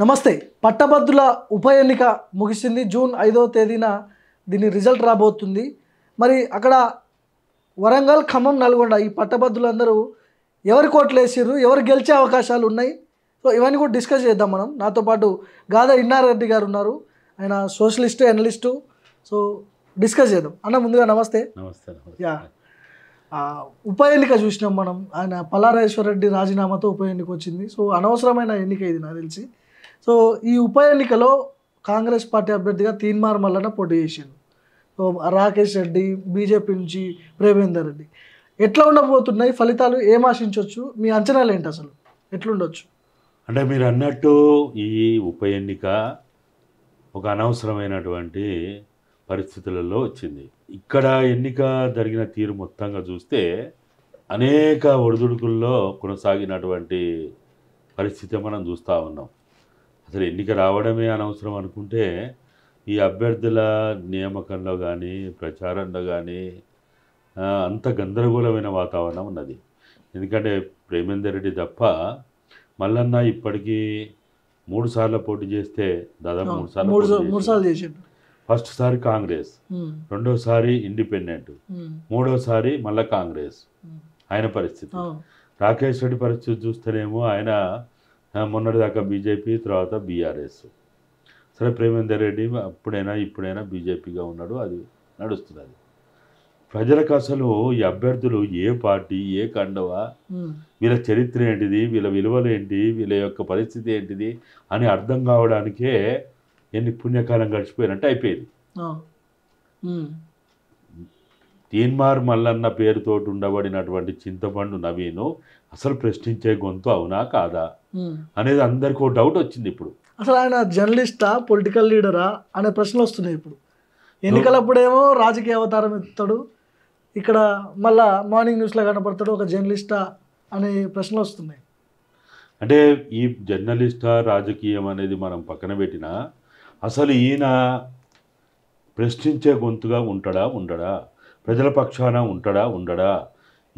నమస్తే పట్టభద్రుల ఉప ఎన్నిక ముగిసింది జూన్ ఐదవ తేదీన దీని రిజల్ట్ రాబోతుంది మరి అక్కడ వరంగల్ ఖమ్మం నల్గొండ ఈ పట్టభద్రులందరూ ఎవరి కోట్లు వేసిర్రు ఎవరు గెలిచే అవకాశాలు ఉన్నాయి సో ఇవన్నీ కూడా డిస్కస్ చేద్దాం మనం నాతో పాటు గాదా ఇన్నారెడ్డి గారు ఉన్నారు ఆయన సోషలిస్టు అనలిస్టు సో డిస్కస్ చేద్దాం అన్న ముందుగా నమస్తే నమస్తే యా ఉప ఎన్నిక చూసినాం మనం ఆయన పల్లారేశ్వర రెడ్డి రాజీనామాతో ఉప ఎన్నిక వచ్చింది సో అనవసరమైన ఎన్నిక ఇది నాకు తెలిసి సో ఈ ఉప ఎన్నికలో కాంగ్రెస్ పార్టీ అభ్యర్థిగా తీన్మార్ మల్లన్న పోటీ చేసింది సో రాకేష్ రెడ్డి బీజేపీ నుంచి ప్రేమేందర్ రెడ్డి ఎట్లా ఉండబోతున్నాయి ఫలితాలు ఏం ఆశించవచ్చు మీ అంచనాలు ఏంటి అసలు ఎట్లుండొచ్చు అంటే మీరు అన్నట్టు ఈ ఉప ఎన్నిక ఒక అనవసరమైనటువంటి పరిస్థితులలో వచ్చింది ఇక్కడ ఎన్నిక జరిగిన తీరు మొత్తంగా చూస్తే అనేక ఒడిదుడుకుల్లో కొనసాగినటువంటి పరిస్థితి మనం చూస్తూ ఉన్నాం అసలు ఎన్నిక రావడమే అనవసరం అనుకుంటే ఈ అభ్యర్థుల నియామకంలో కానీ ప్రచారంలో కానీ అంత గందరగోళమైన వాతావరణం ఉన్నది ఎందుకంటే ప్రేమేందర్ రెడ్డి తప్ప మల్లన్న ఇప్పటికీ మూడు సార్లు పోటీ చేస్తే దాదాపు మూడు సార్లు మూడు సార్లు ఫస్ట్ సారి కాంగ్రెస్ రెండోసారి ఇండిపెండెంట్ మూడోసారి మళ్ళీ కాంగ్రెస్ ఆయన పరిస్థితి రాకేష్ రెడ్డి పరిస్థితి చూస్తేనేమో ఆయన మొన్నటిదాకా బీజేపీ తర్వాత బీఆర్ఎస్ సరే ప్రేమేందర్ రెడ్డి అప్పుడైనా ఇప్పుడైనా బీజేపీగా ఉన్నాడు అది నడుస్తున్నది ప్రజలకు అసలు ఈ అభ్యర్థులు ఏ పార్టీ ఏ కండవ వీళ్ళ చరిత్ర ఏంటిది వీళ్ళ విలువలు ఏంటి వీళ్ళ యొక్క పరిస్థితి ఏంటిది అని అర్థం కావడానికే ఎన్ని పుణ్యకాలం గడిచిపోయినట్టు అయిపోయింది తీన్మార్ మల్లన్న పేరుతోటి ఉండబడినటువంటి చింతపండు నవీను అసలు ప్రశ్నించే గొంతు అవునా కాదా Hmm. అనేది అందరికి ఒక డౌట్ వచ్చింది ఇప్పుడు అసలు ఆయన జర్నలిస్టా పొలిటికల్ లీడరా అనే ప్రశ్నలు వస్తున్నాయి ఇప్పుడు ఎన్నికలప్పుడేమో రాజకీయ అవతారం ఎత్తాడు ఇక్కడ మళ్ళా మార్నింగ్ న్యూస్లో కనపడతాడు ఒక జర్నలిస్టా అనే ప్రశ్నలు వస్తున్నాయి అంటే ఈ జర్నలిస్టా రాజకీయం అనేది మనం పక్కన పెట్టినా అసలు ఈయన ప్రశ్నించే గొంతుగా ఉంటాడా ఉండడా ప్రజల పక్షాన ఉంటాడా ఉండడా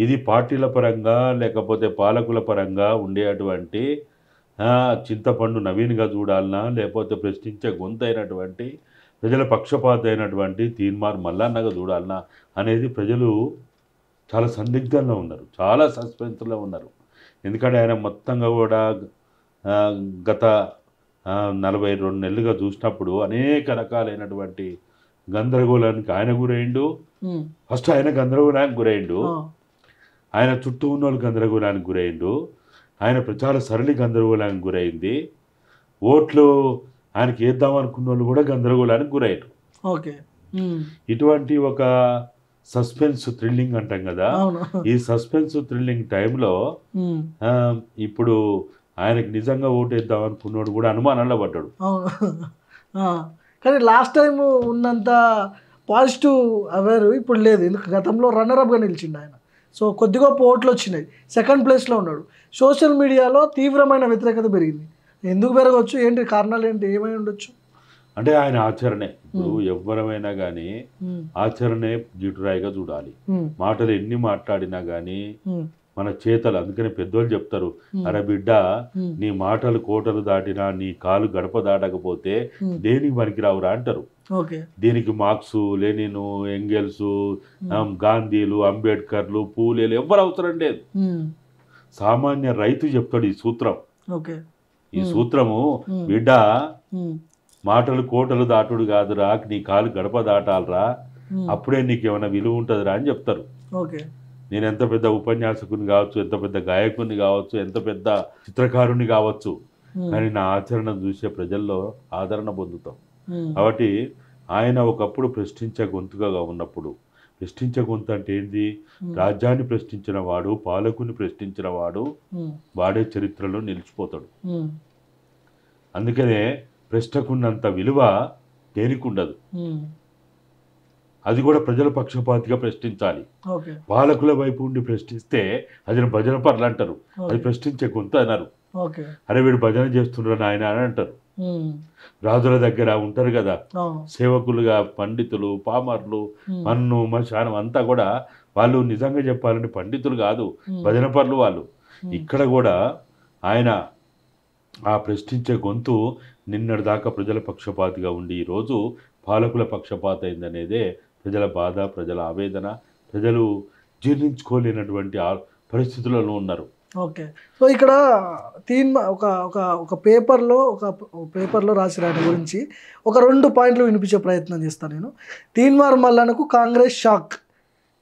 ఇది పార్టీల పరంగా లేకపోతే పాలకుల పరంగా ఉండేటువంటి చింతపండు నవీన్గా చూడాలన్నా లేకపోతే ప్రశ్నించే గొంతైనటువంటి ప్రజల పక్షపాత అయినటువంటి తీర్మార్ మల్లన్నగా చూడాలన్నా అనేది ప్రజలు చాలా సందిగ్ధంలో ఉన్నారు చాలా సస్పెన్స్లో ఉన్నారు ఎందుకంటే ఆయన మొత్తంగా కూడా గత నలభై రెండు నెలలుగా చూసినప్పుడు అనేక రకాలైనటువంటి గందరగోళానికి ఆయన గురైండు ఫస్ట్ ఆయన గందరగోళానికి గురైండు ఆయన చుట్టూ ఉన్న వాళ్ళు గందరగోళానికి గురైండు ఆయన ప్రచార సరళి గందరగోళానికి గురైంది ఓట్లు ఆయనకి వేద్దాం అనుకున్న వాళ్ళు కూడా గందరగోళానికి గురయ్యారు ఓకే ఇటువంటి ఒక సస్పెన్స్ థ్రిల్లింగ్ అంటాం కదా ఈ సస్పెన్స్ థ్రిల్లింగ్ టైంలో ఇప్పుడు ఆయనకి నిజంగా ఓటు వేద్దాం అనుకున్నాడు కూడా అనుమానంలో పడ్డాడు కానీ లాస్ట్ టైం ఉన్నంత పాజిటివ్ అవేర్ ఇప్పుడు లేదు ఎందుకు గతంలో రన్నర్ అప్గా నిలిచిండు ఆయన సో కొద్దిగా గొప్ప ఓట్లు వచ్చినాయి సెకండ్ ప్లేస్లో ఉన్నాడు సోషల్ మీడియాలో తీవ్రమైన వ్యతిరేకత పెరిగింది ఎందుకు పెరగవచ్చు ఏంటి కారణాలు ఏంటి ఏమై ఉండొచ్చు అంటే ఆయన ఆచరణే ఇప్పుడు hmm. ఎవరమైనా కానీ hmm. ఆచరణే గిటురాయిగా చూడాలి hmm. మాటలు ఎన్ని మాట్లాడినా కానీ మన చేతలు అందుకని పెద్దోళ్ళు చెప్తారు అరే బిడ్డ నీ మాటలు కోటలు దాటినా నీ కాలు గడప దాటకపోతే దేనికి మనకి రావురా అంటారు దీనికి మార్క్స్ లెనిన్ ఎంగెల్స్ గాంధీలు అంబేద్కర్లు పూలేలు ఎవరు అవసరం లేదు సామాన్య రైతు చెప్తాడు ఈ సూత్రం ఈ సూత్రము బిడ్డ మాటలు కోటలు దాటుడు కాదురా నీ కాలు గడప దాటాలరా అప్పుడే నీకు ఏమైనా విలువ ఉంటుందిరా అని చెప్తారు నేను ఎంత పెద్ద ఉపన్యాసకుని కావచ్చు ఎంత పెద్ద గాయకుని కావచ్చు ఎంత పెద్ద చిత్రకారుని కావచ్చు hmm. కానీ నా ఆచరణ చూసే ప్రజల్లో ఆదరణ పొందుతాం hmm. కాబట్టి ఆయన ఒకప్పుడు ప్రశ్నించే గొంతుగా ఉన్నప్పుడు ప్రశ్నించే గొంతు అంటే ఏంది hmm. రాజ్యాన్ని ప్రశ్నించిన వాడు పాలకుని ప్రశ్నించిన వాడు వాడే చరిత్రలో నిలిచిపోతాడు అందుకనే ప్రశ్నకున్నంత విలువ దేనికి ఉండదు అది కూడా ప్రజల పక్షపాతిగా ప్రశ్నించాలి పాలకుల వైపు ఉండి ప్రశ్నిస్తే అది భజన పర్లు అంటారు అది ప్రశ్నించే కొంత అన్నారు అరే వీడు భజన చేస్తున్నారు ఆయన అని అంటారు రాజుల దగ్గర ఉంటారు కదా సేవకులుగా పండితులు పామర్లు మన్ను మశానం అంతా కూడా వాళ్ళు నిజంగా చెప్పాలంటే పండితులు కాదు భజన పర్లు వాళ్ళు ఇక్కడ కూడా ఆయన ఆ ప్రశ్నించే గొంతు నిన్నటిదాకా ప్రజల పక్షపాతిగా ఉండి ఈరోజు పాలకుల పక్షపాత అయిందనేదే ప్రజల బాధ ప్రజల ఆవేదన ప్రజలు జీర్ణించుకోలేనటువంటి పరిస్థితులలో ఉన్నారు ఓకే సో ఇక్కడ తీన్ ఒక ఒక ఒక పేపర్లో ఒక పేపర్లో రాసిన ఆయన గురించి ఒక రెండు పాయింట్లు వినిపించే ప్రయత్నం చేస్తాను నేను తీన్మార్ మల్లనకు కాంగ్రెస్ షాక్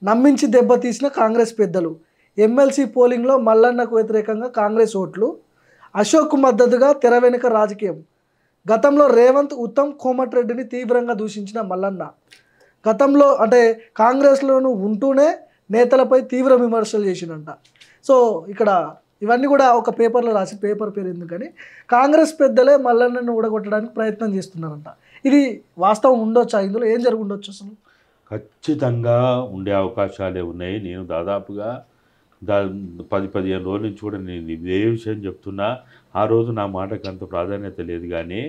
నమ్మించి దెబ్బతీసిన కాంగ్రెస్ పెద్దలు ఎమ్మెల్సీ పోలింగ్లో మల్లన్నకు వ్యతిరేకంగా కాంగ్రెస్ ఓట్లు అశోక్ మద్దతుగా తెర రాజకీయం గతంలో రేవంత్ ఉత్తమ్ రెడ్డిని తీవ్రంగా దూషించిన మల్లన్న గతంలో అంటే కాంగ్రెస్లోను ఉంటూనే నేతలపై తీవ్ర విమర్శలు చేసిందంట సో ఇక్కడ ఇవన్నీ కూడా ఒక పేపర్లో రాసి పేపర్ పేరు ఎందుకని కాంగ్రెస్ పెద్దలే మల్లన్నను ఊడగొట్టడానికి ప్రయత్నం చేస్తున్నారంట ఇది వాస్తవం ఉండొచ్చా ఇందులో ఏం జరుగుండొచ్చు అసలు ఖచ్చితంగా ఉండే అవకాశాలే ఉన్నాయి నేను దాదాపుగా దా పది పదిహేను రోజుల నుంచి కూడా నేను ఇదే విషయం చెప్తున్నా ఆ రోజు నా మాటకు అంత ప్రాధాన్యత లేదు కానీ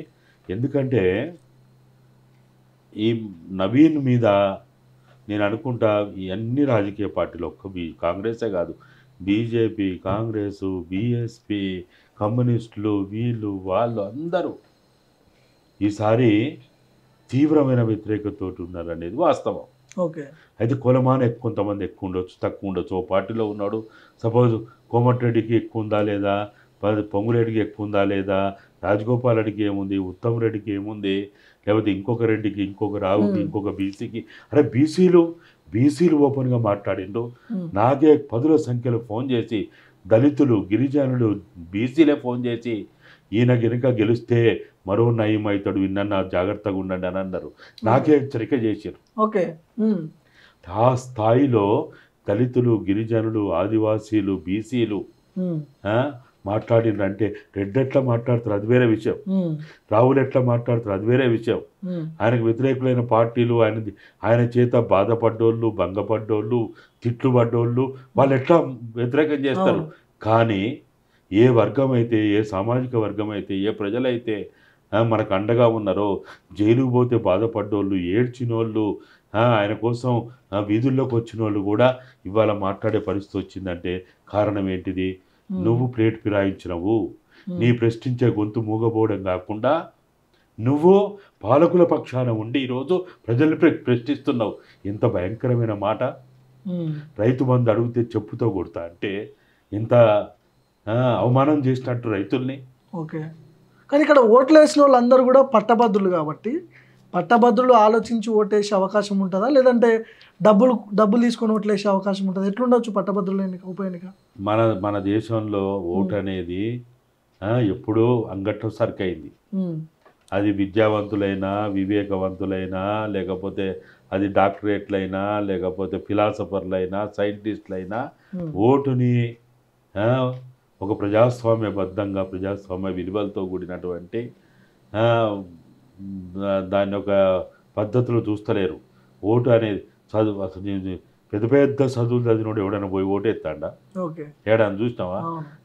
ఎందుకంటే ఈ నవీన్ మీద నేను అనుకుంటా అన్ని రాజకీయ పార్టీలు ఒక్క బీ కాంగ్రెసే కాదు బీజేపీ కాంగ్రెస్ బీఎస్పీ కమ్యూనిస్టులు వీళ్ళు వాళ్ళు అందరూ ఈసారి తీవ్రమైన వ్యతిరేకతతో ఉన్నారు అనేది వాస్తవం ఓకే అయితే కులమాన ఎక్కువ కొంతమంది ఎక్కువ ఉండొచ్చు తక్కువ ఉండొచ్చు ఓ పార్టీలో ఉన్నాడు సపోజ్ కోమటిరెడ్డికి ఎక్కువ ఉందా లేదా పొంగురెడ్డికి ఎక్కువ ఉందా లేదా రాజగోపాల్ రెడ్డికి ఏముంది ఉత్తమ్ రెడ్డికి ఏముంది లేకపోతే ఇంకొక రెడ్డికి ఇంకొక రావుకి ఇంకొక బీసీకి అరే బీసీలు బీసీలు ఓపెన్గా మాట్లాడిండు నాకే పదుల సంఖ్యలో ఫోన్ చేసి దళితులు గిరిజనులు బీసీలే ఫోన్ చేసి ఈయన గనుక గెలిస్తే మరో నయం అవుతాడు విన్న జాగ్రత్తగా ఉండండి అని అన్నారు నాకే హెచ్చరిక చేశారు ఓకే ఆ స్థాయిలో దళితులు గిరిజనులు ఆదివాసీలు బీసీలు మాట్లాడిండ్రు అంటే రెడ్డి ఎట్లా మాట్లాడుతారు అది వేరే విషయం రాహుల్ ఎట్లా మాట్లాడుతారు అది వేరే విషయం ఆయనకు వ్యతిరేకులైన పార్టీలు ఆయన ఆయన చేత బాధపడ్డోళ్ళు భంగపడ్డోళ్ళు తిట్లు పడ్డోళ్ళు వాళ్ళు ఎట్లా వ్యతిరేకం చేస్తారు కానీ ఏ వర్గం అయితే ఏ సామాజిక వర్గం అయితే ఏ ప్రజలైతే మనకు అండగా ఉన్నారో జైలుకు పోతే బాధపడ్డోళ్ళు ఏడ్చినోళ్ళు ఆయన కోసం వీధుల్లోకి వచ్చిన వాళ్ళు కూడా ఇవాళ మాట్లాడే పరిస్థితి వచ్చిందంటే కారణం ఏంటిది నువ్వు ప్లేట్ పిరాయించినవు నీ ప్రశ్నించే గొంతు మూగపోవడం కాకుండా నువ్వు పాలకుల పక్షాన ఉండి ఈరోజు ప్రజలు ప్రశ్నిస్తున్నావు ఇంత భయంకరమైన మాట రైతు బంధు అడిగితే చెప్పుతో కొడతా అంటే ఇంత అవమానం చేసినట్టు రైతుల్ని ఓకే కానీ ఇక్కడ ఓట్లు వేసిన వాళ్ళందరూ కూడా పట్టభద్రులు కాబట్టి పట్టభద్రులు ఆలోచించి ఓటేసే అవకాశం ఉంటుందా లేదంటే డబ్బులు డబ్బులు తీసుకొని ఓట్లు వేసే అవకాశం ఉంటుంది ఎట్లుండొచ్చు పట్టభద్రుల ఎన్నిక ఉప ఎన్నిక మన మన దేశంలో ఓటు hmm. అనేది ఎప్పుడూ అంగట్టం సరికైంది hmm. అది విద్యావంతులైనా వివేకవంతులైనా లేకపోతే అది డాక్టరేట్లైనా లేకపోతే ఫిలాసఫర్లైనా సైంటిస్టులైనా hmm. ఓటుని ఒక ప్రజాస్వామ్యబద్ధంగా ప్రజాస్వామ్య విలువలతో కూడినటువంటి దాని యొక్క పద్ధతులు చూస్తలేరు ఓటు అనేది చదువు అసలు పెద్ద పెద్ద చదువులు చదివినోడు ఎవడైనా పోయి ఓటు ఓటేస్తాడా ఏడాని చూసినావా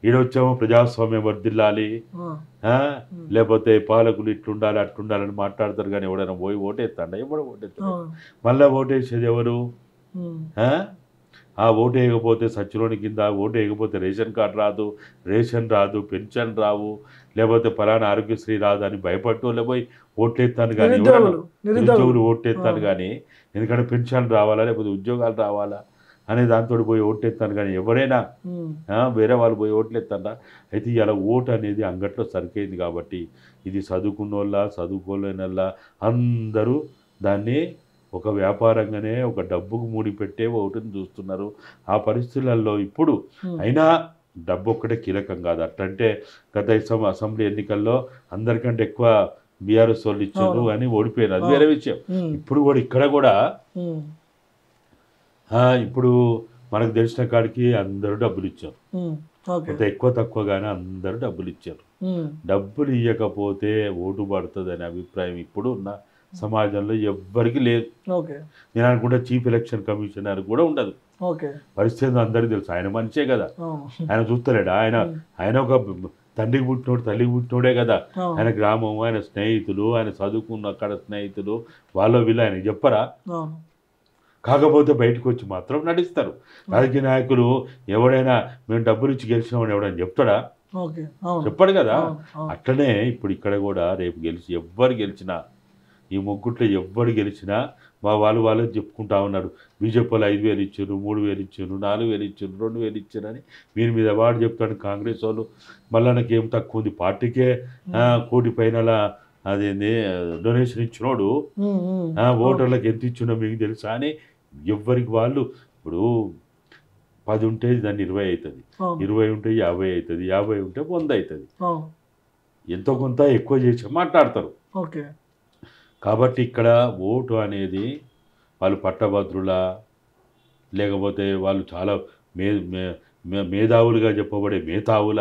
ఈడొచ్చామో ప్రజాస్వామ్యం వర్దిల్లాలి లేకపోతే పాలకులు ఇట్లుండాలి అట్లుండాలని మాట్లాడతారు కానీ ఎవడైనా పోయి ఓటేస్తాడా ఓటు ఓటేస్తాడు మళ్ళీ ఓటేసేది ఎవరు ఆ ఓటు వేయకపోతే సచ్చిలోని కింద ఓటు వేయకపోతే రేషన్ కార్డు రాదు రేషన్ రాదు పెన్షన్ రావు లేకపోతే పలానా ఆరోగ్యశ్రీ రాదు అని భయపడటం పోయి ఓట్లేస్తాను కానీ నిరుద్యోగులు ఓట్లేస్తాను కానీ ఎందుకంటే పెన్షన్ రావాలా లేకపోతే ఉద్యోగాలు రావాలా అనే దాంతో పోయి ఓట్లేస్తాను కానీ ఎవరైనా వేరే వాళ్ళు పోయి ఓట్లేస్తారా అయితే ఇలా ఓటు అనేది అంగట్లో సరికైంది కాబట్టి ఇది చదువుకున్న వాళ్ళ చదువుకోలేని అందరూ దాన్ని ఒక వ్యాపారంగానే ఒక డబ్బుకు మూడిపెట్టే ఓటుని చూస్తున్నారు ఆ పరిస్థితులలో ఇప్పుడు అయినా డబ్బు ఒక్కటే కీలకం కాదు అట్లంటే గత అసెంబ్లీ ఎన్నికల్లో అందరికంటే ఎక్కువ బీఆర్ఎస్ వాళ్ళు ఇచ్చారు అని ఓడిపోయారు అది వేరే విషయం ఇప్పుడు కూడా ఇక్కడ కూడా ఇప్పుడు మనకు తెలిసిన కాడికి అందరూ డబ్బులు ఇచ్చారు అంత ఎక్కువ తక్కువ గానీ అందరూ డబ్బులు ఇచ్చారు డబ్బులు ఇవ్వకపోతే ఓటు పడుతుంది అనే అభిప్రాయం ఇప్పుడు ఉన్న సమాజంలో ఎవ్వరికి లేదు నేను అనుకుంటే చీఫ్ ఎలక్షన్ కమిషనర్ కూడా ఉండదు పరిస్థితి అందరికీ తెలుసు ఆయన మంచే కదా ఆయన చూస్తలేడు ఆయన ఆయన ఒక తండ్రికి పుట్టినోడు తల్లికి పుట్టినోడే కదా ఆయన గ్రామం ఆయన స్నేహితులు ఆయన చదువుకున్న అక్కడ స్నేహితులు వాళ్ళ వీళ్ళు ఆయన చెప్పరా కాకపోతే బయటకు వచ్చి మాత్రం నటిస్తారు రాజకీయ నాయకులు ఎవడైనా మేము డబ్బులు ఇచ్చి గెలిచినామని ఎవడైనా చెప్తాడా చెప్పాడు కదా అట్లనే ఇప్పుడు ఇక్కడ కూడా రేపు గెలిచి ఎవ్వరు గెలిచినా ఈ ముగ్గుట్లో ఎవ్వడు గెలిచినా మా వాళ్ళు వాళ్ళని చెప్పుకుంటా ఉన్నాడు బీజేపీలో ఐదు వేలు ఇచ్చారు మూడు వేలు ఇచ్చారు నాలుగు వేలు ఇచ్చారు రెండు వేలు ఇచ్చారు అని మీరు మీద అవార్డు చెప్తాడు కాంగ్రెస్ వాళ్ళు మళ్ళీ నాకు ఏం తక్కువ ఉంది పార్టీకే కోటి పైన అదేంది డొనేషన్ ఇచ్చినోడు ఓటర్లకు ఎంత ఇచ్చినా మీకు తెలుసా అని ఎవ్వరికి వాళ్ళు ఇప్పుడు పది ఉంటే దాన్ని ఇరవై అవుతుంది ఇరవై ఉంటే యాభై అవుతుంది యాభై ఉంటే వంద అవుతుంది ఎంతో కొంత ఎక్కువ చేసి మాట్లాడతారు ఓకే కాబట్టి ఇక్కడ ఓటు అనేది వాళ్ళు పట్టభద్రుల లేకపోతే వాళ్ళు చాలా మే మేధావులుగా చెప్పబడే మేధావుల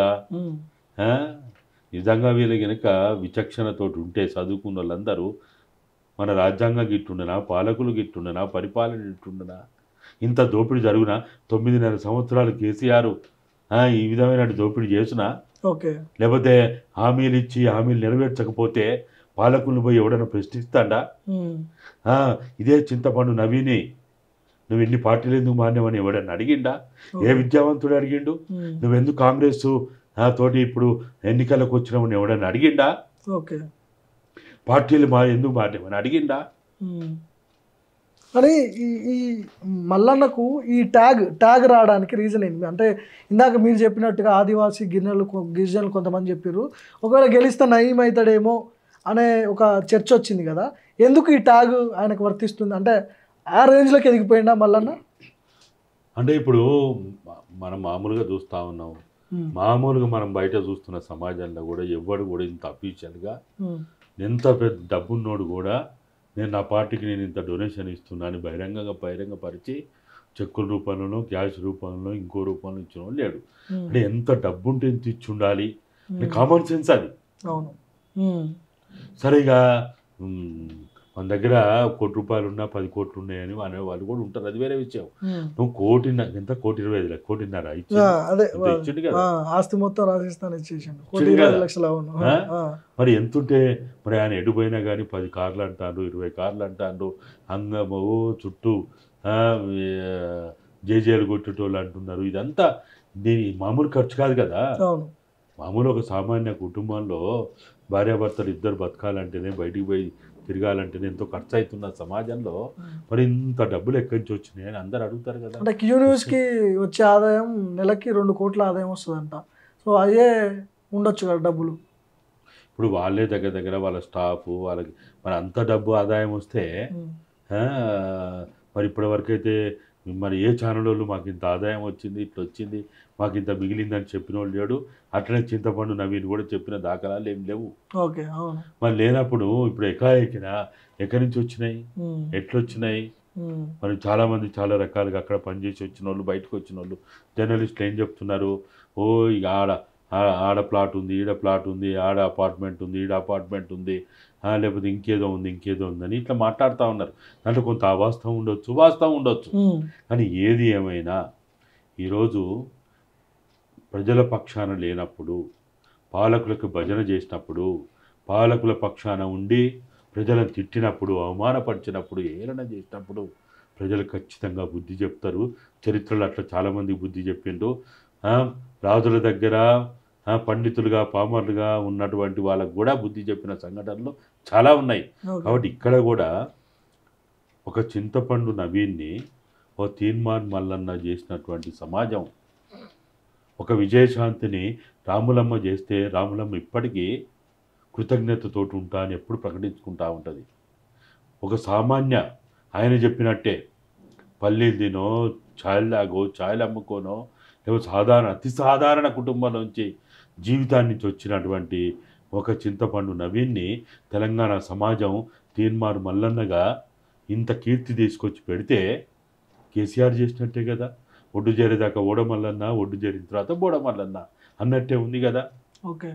నిజంగా వీళ్ళు కనుక విచక్షణతోటి ఉంటే చదువుకున్న వాళ్ళందరూ మన రాజ్యాంగం గిట్టుండనా పాలకులు గిట్టుండనా పరిపాలన గిట్టుండనా ఇంత దోపిడీ జరుగునా తొమ్మిదిన్నర సంవత్సరాలు కేసీఆర్ ఈ విధమైన దోపిడీ చేసినా ఓకే లేకపోతే హామీలు ఇచ్చి హామీలు నెరవేర్చకపోతే పాలకులు పోయి ఎవడన్నా ప్రశ్నిస్తాడా ఇదే చింతపండు నవీని నువ్వు ఎన్ని పార్టీలు ఎందుకు మాన్యమని ఎవడన్నా అడిగిండా ఏ విద్యావంతుడు అడిగిండు నువ్వెందుకు కాంగ్రెస్ తోటి ఇప్పుడు ఎన్నికలకు వచ్చినామని ఎవడన్నా అడిగిండా ఓకే పార్టీలు మా ఎందుకు మారినామని అడిగిండా కానీ ఈ ఈ మల్లన్నకు ఈ ట్యాగ్ ట్యాగ్ రావడానికి రీజన్ ఏంటి అంటే ఇందాక మీరు చెప్పినట్టుగా ఆదివాసీ గిన్నెలు గిరిజనులు కొంతమంది చెప్పారు ఒకవేళ గెలిస్తే నయం అవుతాడేమో అనే ఒక చర్చ వచ్చింది కదా ఎందుకు ఈ ట్యాగ్ ఆయనకు వర్తిస్తుంది అంటే ఆ రేంజ్లోకి ఎదిగిపోయిందా మళ్ళన్న అంటే ఇప్పుడు మనం మామూలుగా చూస్తూ ఉన్నాం మామూలుగా మనం బయట చూస్తున్న సమాజంలో కూడా ఎవ్వడు కూడా ఇంత అఫీషియల్గా ఎంత పెద్ద డబ్బున్నోడు కూడా నేను నా పార్టీకి నేను ఇంత డొనేషన్ ఇస్తున్నాను బహిరంగంగా బహిరంగపరిచి చెక్కుల రూపంలోనో క్యాష్ రూపంలో ఇంకో రూపంలో ఇచ్చిన లేడు అంటే ఎంత డబ్బుంటే ఇంత ఇచ్చి ఉండాలి కామన్ సెన్స్ అది అవును సరే మన దగ్గర కోటి రూపాయలు ఉన్నా పది కోట్లు ఉన్నాయని అనే వాళ్ళు కూడా ఉంటారు అది వేరే విషయం నువ్వు కోటిన్నర ఎంత కోటి ఇరవై ఐదు కోటిన్నర కోటి ఆస్తి మొత్తం రాసిస్తాను ఇచ్చేసాను మరి ఎంతుంటే మరి ఆయన ఎడిపోయినా కానీ పది కార్లు అంటారు ఇరవై కార్లు అంటారు అంగమో చుట్టూ జేజేలు కొట్టేటోళ్ళు అంటున్నారు ఇదంతా దీని మామూలు ఖర్చు కాదు కదా మామూలు ఒక సామాన్య కుటుంబంలో భార్యాభర్తలు ఇద్దరు బతకాలంటేనే బయటికి పోయి తిరగాలంటేనే ఎంతో ఖర్చు అవుతున్న సమాజంలో మరి ఇంత డబ్బులు ఎక్కడి నుంచి వచ్చినాయి అని అందరు అడుగుతారు కదా అంటే యూనివర్స్కి వచ్చే ఆదాయం నెలకి రెండు కోట్ల ఆదాయం వస్తుందంట సో అదే ఉండొచ్చు కదా డబ్బులు ఇప్పుడు వాళ్ళే దగ్గర దగ్గర వాళ్ళ స్టాఫ్ వాళ్ళకి మరి అంత డబ్బు ఆదాయం వస్తే మరి ఇప్పటివరకైతే మరి ఏ ఛానల్ వాళ్ళు మాకు ఇంత ఆదాయం వచ్చింది ఇట్లా వచ్చింది మాకు ఇంత మిగిలిందని చెప్పిన వాళ్ళు లేడు అట్లనే చింతపండు నవీన్ కూడా చెప్పిన దాఖలాలు ఏం లేవు ఓకే మరి లేనప్పుడు ఇప్పుడు ఎక్క ఎక్కిన ఎక్కడి నుంచి వచ్చినాయి ఎట్లొచ్చినాయి మరి చాలామంది చాలా రకాలుగా అక్కడ పనిచేసి వచ్చిన వాళ్ళు బయటకు వచ్చిన వాళ్ళు జర్నలిస్టులు ఏం చెప్తున్నారు ఓ ఇక ఆడ ఆడ ప్లాట్ ఉంది ఈడ ప్లాట్ ఉంది ఆడ అపార్ట్మెంట్ ఉంది ఈడ అపార్ట్మెంట్ ఉంది లేకపోతే ఇంకేదో ఉంది ఇంకేదో ఉందని ఇట్లా మాట్లాడుతూ ఉన్నారు దాంట్లో కొంత అవాస్తవం ఉండొచ్చు వాస్తవం ఉండొచ్చు కానీ ఏది ఏమైనా ఈరోజు ప్రజల పక్షాన లేనప్పుడు పాలకులకు భజన చేసినప్పుడు పాలకుల పక్షాన ఉండి ప్రజలను తిట్టినప్పుడు అవమానపరిచినప్పుడు ఏలన చేసినప్పుడు ప్రజలు ఖచ్చితంగా బుద్ధి చెప్తారు చరిత్రలో అట్లా చాలామంది బుద్ధి చెప్పిండు రాజుల దగ్గర పండితులుగా పామర్లుగా ఉన్నటువంటి వాళ్ళకు కూడా బుద్ధి చెప్పిన సంఘటనలు చాలా ఉన్నాయి కాబట్టి ఇక్కడ కూడా ఒక చింతపండు నవీన్ని ఓ తీర్మాన్ మల్లన్న చేసినటువంటి సమాజం ఒక విజయశాంతిని రాములమ్మ చేస్తే రాములమ్మ ఇప్పటికీ కృతజ్ఞతతో ఉంటా అని ఎప్పుడు ప్రకటించుకుంటా ఉంటుంది ఒక సామాన్య ఆయన చెప్పినట్టే పల్లీలు తినో లాగో ఛాయ్ అమ్ముకోనో లేకపోతే సాధారణ అతి సాధారణ కుటుంబం నుంచి జీవితాన్ని వచ్చినటువంటి ఒక చింతపండు నవీన్ని తెలంగాణ సమాజం తీన్మారు మల్లన్నగా ఇంత కీర్తి తీసుకొచ్చి పెడితే కేసీఆర్ చేసినట్టే కదా ఒడ్డు చేరేదాకా ఓడమల్లన్న ఒడ్డు చేరిన తర్వాత బోడమల్లన్న అన్నట్టే ఉంది కదా ఓకే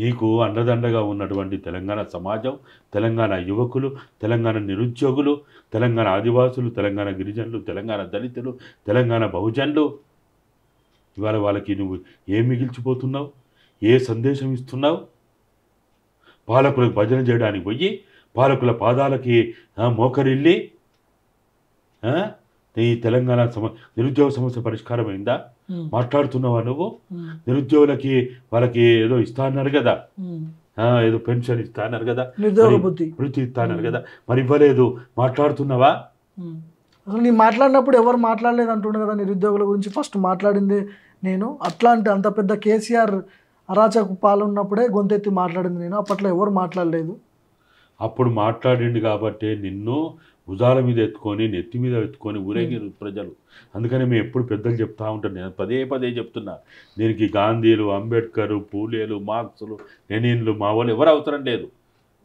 నీకు అండదండగా ఉన్నటువంటి తెలంగాణ సమాజం తెలంగాణ యువకులు తెలంగాణ నిరుద్యోగులు తెలంగాణ ఆదివాసులు తెలంగాణ గిరిజనులు తెలంగాణ దళితులు తెలంగాణ బహుజనులు ఇవాళ వాళ్ళకి నువ్వు ఏం మిగిల్చిపోతున్నావు ఏ సందేశం ఇస్తున్నావు పాలకులకు భజన చేయడానికి పోయి పాలకుల పాదాలకి మోకరిల్లి ఈ తెలంగాణ సమ నిరుద్యోగ సమస్య పరిష్కారం అయిందా మాట్లాడుతున్నావా నువ్వు నిరుద్యోగులకి వాళ్ళకి ఏదో ఇస్తా అన్నారు కదా ఏదో పెన్షన్ ఇస్తా అన్నారు కదా వృత్తి ఇస్తా అన్నారు కదా మరి ఇవ్వలేదు మాట్లాడుతున్నావా అసలు నేను మాట్లాడినప్పుడు ఎవరు మాట్లాడలేదు అంటుండే కదా నిరుద్యోగుల గురించి ఫస్ట్ మాట్లాడింది నేను అట్లాంటి అంత పెద్ద కేసీఆర్ అరాచకు పాలున్నప్పుడే గొంతెత్తి మాట్లాడింది నేను అప్పట్లో ఎవరు మాట్లాడలేదు అప్పుడు మాట్లాడిండు కాబట్టి నిన్ను భుజాల మీద ఎత్తుకొని నెత్తి మీద ఎత్తుకొని ఊరేగారు ప్రజలు అందుకని మేము ఎప్పుడు పెద్దలు చెప్తూ ఉంటాను నేను పదే పదే చెప్తున్నా దీనికి గాంధీలు అంబేద్కర్ పూలేలు మార్క్సులు లెనిన్లు మా వాళ్ళు ఎవరు అవసరం లేదు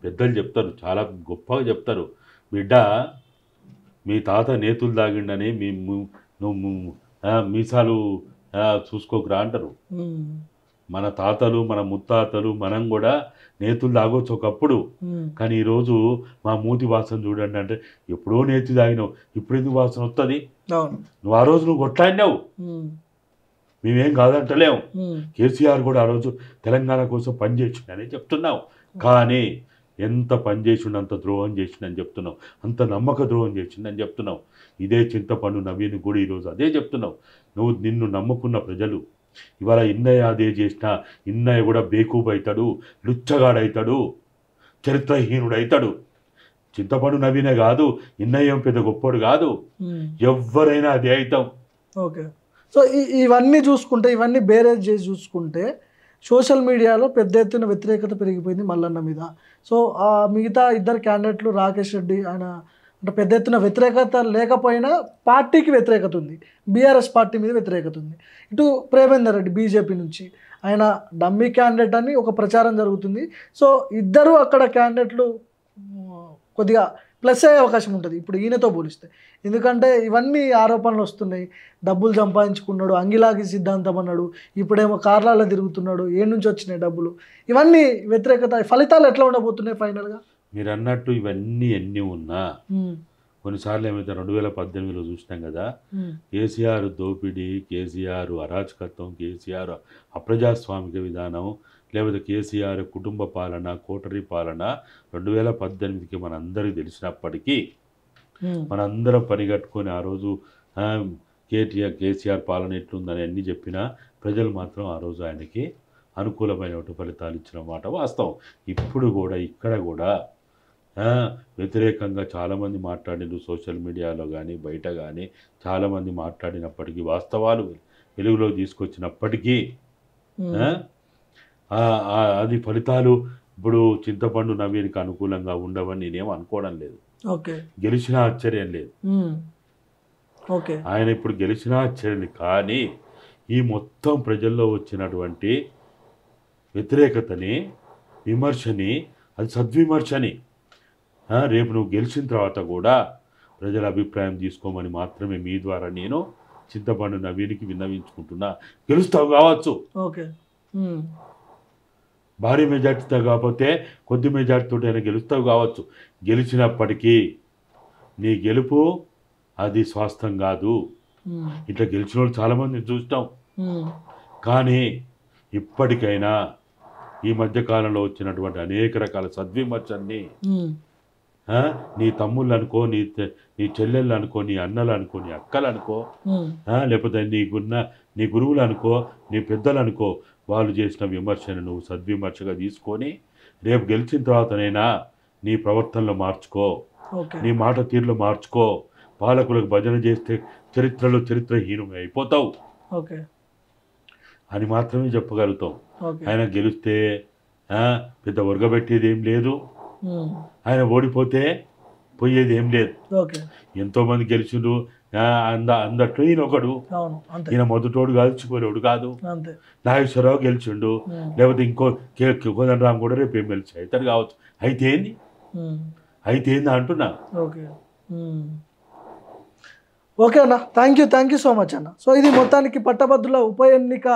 పెద్దలు చెప్తారు చాలా గొప్పగా చెప్తారు బిడ్డ మీ తాత నేతులు దాగిండని మీ నువ్వు మీసాలు చూసుకోకురా అంటారు మన తాతలు మన ముత్తాతలు మనం కూడా నేతులు తాగొచ్చు ఒకప్పుడు కానీ ఈరోజు మా మూతి వాసన చూడండి అంటే ఎప్పుడో నేతి తాగినావు ఇప్పుడు ఎందుకు వాసన వస్తుంది నువ్వు ఆ రోజు నువ్వు కొట్లాడినావు మేమేం కాదంటలేము కేసీఆర్ కూడా ఆ రోజు తెలంగాణ కోసం పనిచేయచ్చు అని చెప్తున్నావు కానీ ఎంత పని చేసిండు అంత ద్రోహం చేసిండని చెప్తున్నావు అంత నమ్మక ద్రోహం చేసిండు అని చెప్తున్నావు ఇదే చింతపండు నవీన్ కూడా ఈరోజు అదే చెప్తున్నావు నువ్వు నిన్ను నమ్ముకున్న ప్రజలు ఇవాళ ఇన్నయ్య అదే చేసిన ఇన్నయ్య కూడా బేకూబ్ అవుతాడు లుచ్చగాడవుతాడు చరిత్రహీనుడవుతాడు చింతపండు నవీనే కాదు ఇన్నయ్య పెద్ద గొప్పడు కాదు ఎవరైనా అదే అవుతాం ఓకే సో ఇవన్నీ చూసుకుంటే ఇవన్నీ బేరేజ్ చేసి చూసుకుంటే సోషల్ మీడియాలో పెద్ద ఎత్తున వ్యతిరేకత పెరిగిపోయింది మల్లన్న మీద సో ఆ మిగతా ఇద్దరు క్యాండిడేట్లు రాకేష్ రెడ్డి ఆయన అంటే పెద్ద ఎత్తున వ్యతిరేకత లేకపోయినా పార్టీకి వ్యతిరేకత ఉంది బీఆర్ఎస్ పార్టీ మీద వ్యతిరేకత ఉంది ఇటు ప్రేమేందర్ రెడ్డి బీజేపీ నుంచి ఆయన డమ్మీ క్యాండిడేట్ అని ఒక ప్రచారం జరుగుతుంది సో ఇద్దరు అక్కడ క్యాండిడేట్లు కొద్దిగా ప్లస్ అయ్యే అవకాశం ఉంటుంది ఇప్పుడు ఈయనతో పోలిస్తే ఎందుకంటే ఇవన్నీ ఆరోపణలు వస్తున్నాయి డబ్బులు సంపాదించుకున్నాడు అంగిలాగి సిద్ధాంతం అన్నాడు ఇప్పుడేమో కార్లలో తిరుగుతున్నాడు ఏ నుంచి వచ్చినాయి డబ్బులు ఇవన్నీ వ్యతిరేకత ఫలితాలు ఎట్లా ఉండబోతున్నాయి ఫైనల్గా మీరు అన్నట్టు ఇవన్నీ ఎన్ని ఉన్నా కొన్నిసార్లు ఏమైతే రెండు వేల పద్దెనిమిదిలో చూసినాం కదా కేసీఆర్ దోపిడీ కేసీఆర్ అరాచకత్వం కేసీఆర్ అప్రజాస్వామిక విధానం లేకపోతే కేసీఆర్ కుటుంబ పాలన కోటరీ పాలన రెండు వేల పద్దెనిమిదికి మనందరికీ తెలిసినప్పటికీ మనందరం పనిగట్టుకొని ఆ రోజు కేటీఆర్ కేసీఆర్ పాలన ఎట్లుందని అన్ని చెప్పినా ప్రజలు మాత్రం ఆ రోజు ఆయనకి అనుకూలమైన ఫలితాలు ఇచ్చిన మాట వాస్తవం ఇప్పుడు కూడా ఇక్కడ కూడా వ్యతిరేకంగా చాలామంది మాట్లాడినారు సోషల్ మీడియాలో కానీ బయట కానీ చాలామంది మాట్లాడినప్పటికీ వాస్తవాలు వెలుగులో తీసుకొచ్చినప్పటికీ అది ఫలితాలు ఇప్పుడు చింతపండు నవీన్కి అనుకూలంగా ఉండవని నేనేం అనుకోవడం లేదు గెలిచిన ఆశ్చర్యం లేదు ఆయన ఇప్పుడు గెలిచిన ఆశ్చర్యం కానీ ఈ మొత్తం ప్రజల్లో వచ్చినటువంటి వ్యతిరేకతని విమర్శని అది సద్విమర్శని రేపు నువ్వు గెలిచిన తర్వాత కూడా ప్రజల అభిప్రాయం తీసుకోమని మాత్రమే మీ ద్వారా నేను చింతపండు నవీనికి విన్నవించుకుంటున్నా గెలుస్తావు కావచ్చు ఓకే భారీ మెజార్టీతో కాకపోతే కొద్ది అయినా గెలుస్తావు కావచ్చు గెలిచినప్పటికీ నీ గెలుపు అది స్వాస్థం కాదు ఇట్లా గెలిచిన వాళ్ళు చాలామంది చూస్తాం కానీ ఇప్పటికైనా ఈ మధ్యకాలంలో వచ్చినటువంటి అనేక రకాల సద్విమర్శన్ని నీ తమ్ముళ్ళు అనుకో నీ నీ చెల్లెళ్ళు అనుకో నీ అన్నలు అనుకో నీ అక్కలు అనుకో లేకపోతే నీకున్న నీ గురువులు అనుకో నీ పెద్దలు అనుకో వాళ్ళు చేసిన విమర్శను నువ్వు సద్విమర్శగా తీసుకొని రేపు గెలిచిన తర్వాతనైనా నీ ప్రవర్తనలో మార్చుకో నీ మాట తీరులో మార్చుకో పాలకులకు భజన చేస్తే చరిత్రలో చరిత్రహీనం అయిపోతావు అని మాత్రమే చెప్పగలుగుతాం ఆయన గెలిస్తే పెద్ద ఉరగబెట్టేది ఏం లేదు ఆయన ఓడిపోతే పోయేది ఏం లేదు ఎంతోమంది గెలిచిండ్రు అంద అందట్లో ఈయన ఒకడు ఈయన మొదటోడు కాదు చివరివాడు కాదు నాగేశ్వరరావు గెలిచిండు లేకపోతే ఇంకో కోదండ రామ్ కూడా రేపు ఏం గెలిచి అవుతాడు కావచ్చు అయితే ఏంది అయితే ఏంది అంటున్నా ఓకే అన్న thank you thank you so much అన్న సో ఇది మొత్తానికి పట్టభద్రుల ఉప ఎన్నిక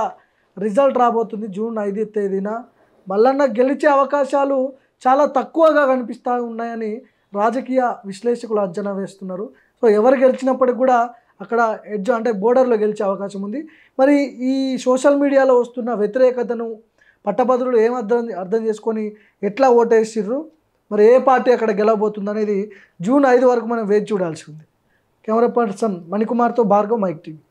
రిజల్ట్ రాబోతుంది జూన్ ఐదు తేదీన మల్లన్న గెలిచే అవకాశాలు చాలా తక్కువగా కనిపిస్తూ ఉన్నాయని రాజకీయ విశ్లేషకులు అంచనా వేస్తున్నారు సో ఎవరు గెలిచినప్పటికి కూడా అక్కడ ఎడ్జ్ అంటే బోర్డర్లో గెలిచే అవకాశం ఉంది మరి ఈ సోషల్ మీడియాలో వస్తున్న వ్యతిరేకతను పట్టభద్రులు ఏం అర్థం అర్థం చేసుకొని ఎట్లా ఓటేసిర్రు మరి ఏ పార్టీ అక్కడ గెలవబోతుంది అనేది జూన్ ఐదు వరకు మనం వేచి చూడాల్సి ఉంది కెమెరా పర్సన్ మణికుమార్తో భార్గవ్ మైక్ టీవీ